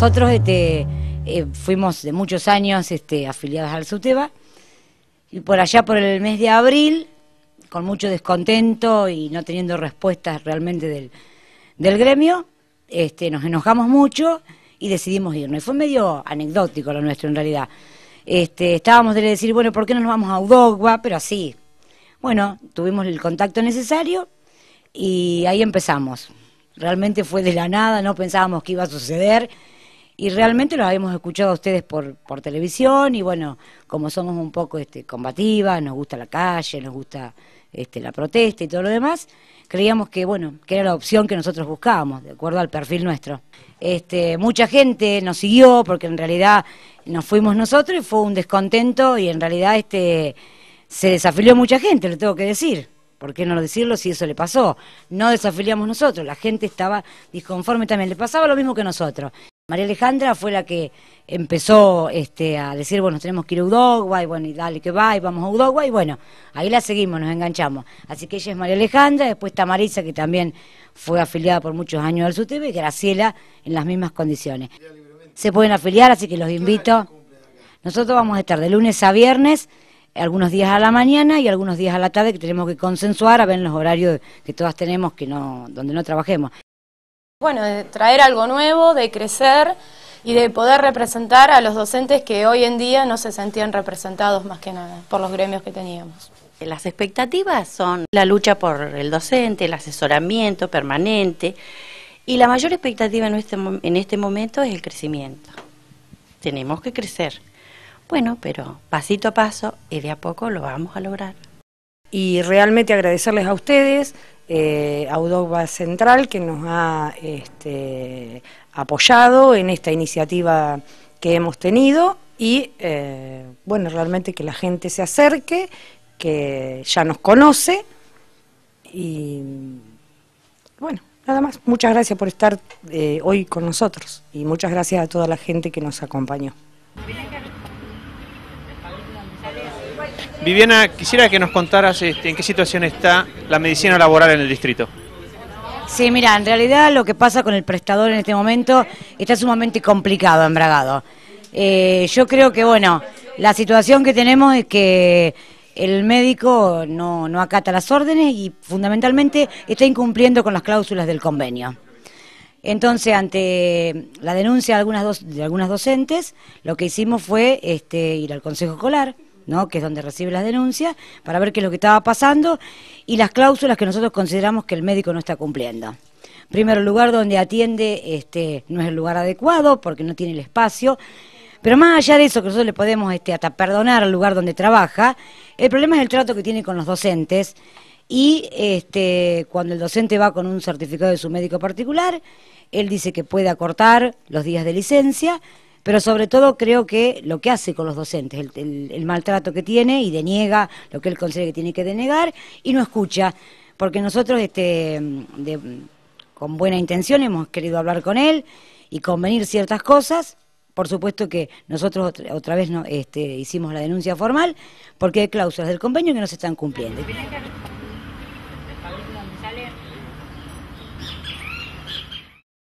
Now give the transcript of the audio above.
nosotros este, eh, fuimos de muchos años este, afiliadas al SUTEBA y por allá por el mes de abril, con mucho descontento y no teniendo respuestas realmente del, gremio, este, nos enojamos mucho y decidimos irnos. fue medio anecdótico lo nuestro en realidad. Este, estábamos de decir, bueno, ¿por qué no nos vamos a Udogua? Pero así. Bueno, tuvimos el contacto necesario y ahí empezamos. Realmente fue de la nada, no pensábamos que iba a suceder y realmente lo habíamos escuchado a ustedes por, por televisión y bueno, como somos un poco este, combativas, nos gusta la calle, nos gusta este, la protesta y todo lo demás, creíamos que bueno, que era la opción que nosotros buscábamos, de acuerdo al perfil nuestro. Este, mucha gente nos siguió porque en realidad nos fuimos nosotros y fue un descontento y en realidad este se desafilió mucha gente, lo tengo que decir. ¿Por qué no decirlo si eso le pasó? No desafiliamos nosotros, la gente estaba disconforme también, le pasaba lo mismo que nosotros. María Alejandra fue la que empezó este, a decir, bueno, tenemos que ir a Udogua, y bueno, y dale que va, y vamos a Udogua, y bueno, ahí la seguimos, nos enganchamos. Así que ella es María Alejandra, después está Marisa, que también fue afiliada por muchos años al SUTV, y Graciela en las mismas condiciones. Se pueden afiliar, así que los invito. Nosotros vamos a estar de lunes a viernes, algunos días a la mañana y algunos días a la tarde, que tenemos que consensuar a ver los horarios que todas tenemos, que no, donde no trabajemos. Bueno, de traer algo nuevo, de crecer y de poder representar a los docentes que hoy en día no se sentían representados más que nada por los gremios que teníamos. Las expectativas son la lucha por el docente, el asesoramiento permanente y la mayor expectativa en este, en este momento es el crecimiento. Tenemos que crecer. Bueno, pero pasito a paso y de a poco lo vamos a lograr. Y realmente agradecerles a ustedes eh, Audova Central, que nos ha este, apoyado en esta iniciativa que hemos tenido y, eh, bueno, realmente que la gente se acerque, que ya nos conoce y, bueno, nada más. Muchas gracias por estar eh, hoy con nosotros y muchas gracias a toda la gente que nos acompañó. Viviana, quisiera que nos contaras este, en qué situación está la medicina laboral en el distrito. Sí, mira, en realidad lo que pasa con el prestador en este momento está sumamente complicado, embragado. Eh, yo creo que, bueno, la situación que tenemos es que el médico no, no acata las órdenes y fundamentalmente está incumpliendo con las cláusulas del convenio. Entonces, ante la denuncia de algunas, docentes, lo que hicimos fue este, ir al Consejo Escolar, ¿no? que es donde recibe las denuncias, para ver qué es lo que estaba pasando y las cláusulas que nosotros consideramos que el médico no está cumpliendo. Primero, el lugar donde atiende este, no es el lugar adecuado porque no tiene el espacio. Pero más allá de eso, que nosotros le podemos este, hasta perdonar al lugar donde trabaja, el problema es el trato que tiene con los docentes y este, cuando el docente va con un certificado de su médico particular, él dice que puede acortar los días de licencia, pero sobre todo creo que lo que hace con los docentes, el, maltrato que tiene y deniega lo que él considera que tiene que denegar y no escucha, porque nosotros este, con buena intención hemos querido hablar con él y convenir ciertas cosas, por supuesto que nosotros otra, vez no, este, hicimos la denuncia formal porque hay cláusulas del convenio que no se están cumpliendo.